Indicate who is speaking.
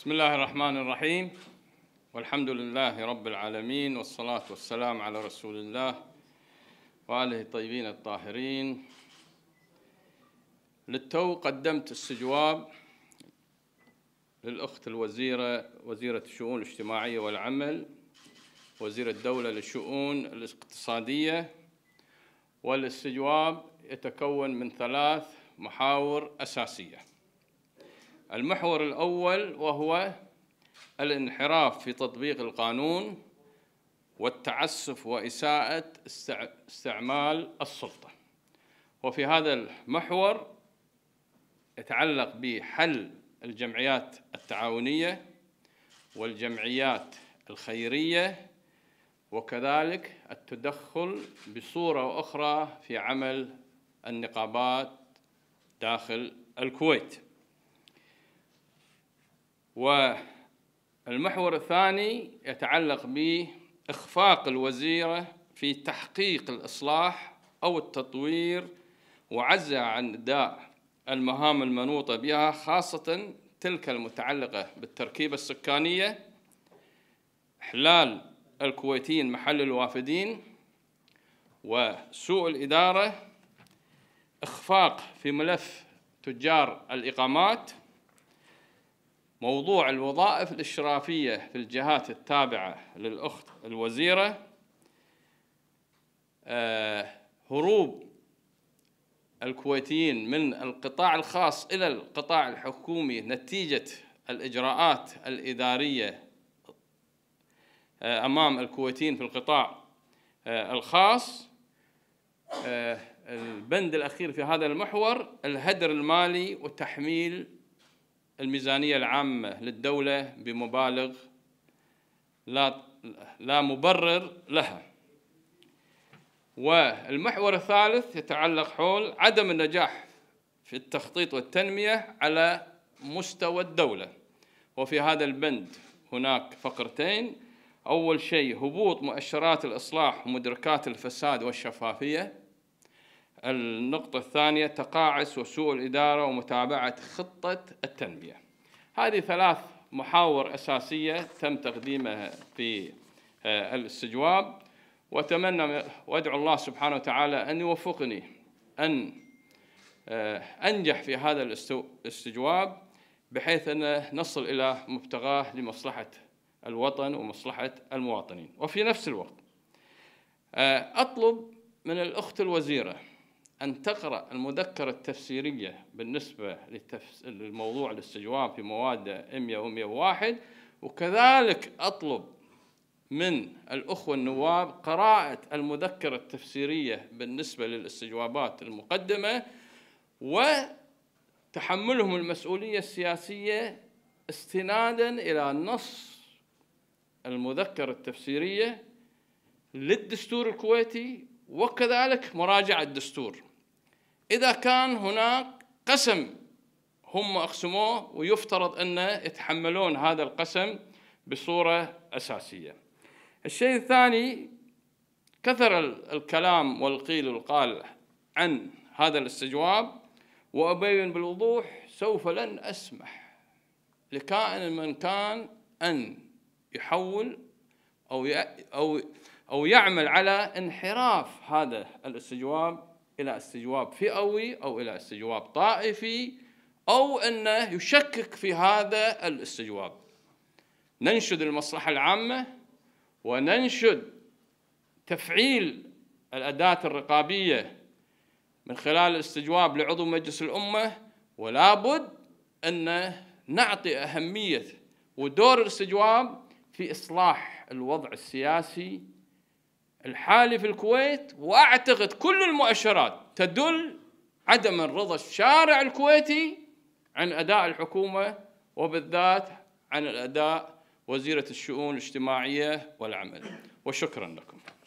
Speaker 1: بسم الله الرحمن الرحيم والحمد لله رب العالمين والصلاة والسلام على رسول الله وآله الطيبين الطاهرين للتو قدمت السجواب للأخت الوزيرة وزيرة الشؤون الاجتماعية والعمل وزير الدولة للشؤون الاقتصادية والاستجواب يتكون من ثلاث محاور أساسية المحور الأول وهو الانحراف في تطبيق القانون والتعسف وإساءة استعمال السلطة وفي هذا المحور يتعلق بحل الجمعيات التعاونية والجمعيات الخيرية وكذلك التدخل بصورة أخرى في عمل النقابات داخل الكويت والمحور الثاني يتعلق بإخفاق الوزيرة في تحقيق الإصلاح أو التطوير وعزها عن أداء المهام المنوطة بها خاصة تلك المتعلقة بالتركيبة السكانية إحلال الكويتيين محل الوافدين وسوء الإدارة إخفاق في ملف تجار الإقامات موضوع الوظائف الإشرافية في الجهات التابعة للأخت الوزيرة آه، هروب الكويتيين من القطاع الخاص إلى القطاع الحكومي نتيجة الإجراءات الإدارية آه، أمام الكويتيين في القطاع آه، الخاص البند الأخير في هذا المحور الهدر المالي وتحميل الميزانية العامة للدولة بمبالغ لا لا مبرر لها والمحور الثالث يتعلق حول عدم النجاح في التخطيط والتنمية على مستوى الدولة وفي هذا البند هناك فقرتين أول شيء هبوط مؤشرات الإصلاح ومدركات الفساد والشفافية النقطة الثانية تقاعس وسوء الإدارة ومتابعة خطة التنمية هذه ثلاث محاور أساسية تم تقديمها في آه، الاستجواب وأتمنى وأدعو الله سبحانه وتعالى أن يوفقني أن آه، أنجح في هذا الاستجواب بحيث أن نصل إلى مبتغاه لمصلحة الوطن ومصلحة المواطنين وفي نفس الوقت آه، أطلب من الأخت الوزيرة أن تقرأ المذكرة التفسيرية بالنسبة للتفس... للموضوع الاستجواب في مواد 100 و 101 وكذلك أطلب من الأخوة النواب قراءة المذكرة التفسيرية بالنسبة للاستجوابات المقدمة وتحملهم المسؤولية السياسية استنادا إلى نص المذكرة التفسيرية للدستور الكويتي وكذلك مراجعة الدستور إذا كان هناك قسم هم أقسموه ويفترض أن يتحملون هذا القسم بصورة أساسية الشيء الثاني كثر الكلام والقيل والقال عن هذا الاستجواب وأبين بالوضوح سوف لن أسمح لكائن من كان أن يحول أو أو أو يعمل على انحراف هذا الاستجواب إلى استجواب فئوي أو إلى استجواب طائفي أو أنه يشكك في هذا الاستجواب ننشد المصلحة العامة وننشد تفعيل الأداة الرقابية من خلال الاستجواب لعضو مجلس الأمة ولا بد أن نعطي أهمية ودور الاستجواب في إصلاح الوضع السياسي الحالي في الكويت واعتقد كل المؤشرات تدل عدم الرضا الشارع الكويتي عن اداء الحكومه وبالذات عن الاداء وزيره الشؤون الاجتماعيه والعمل وشكرا لكم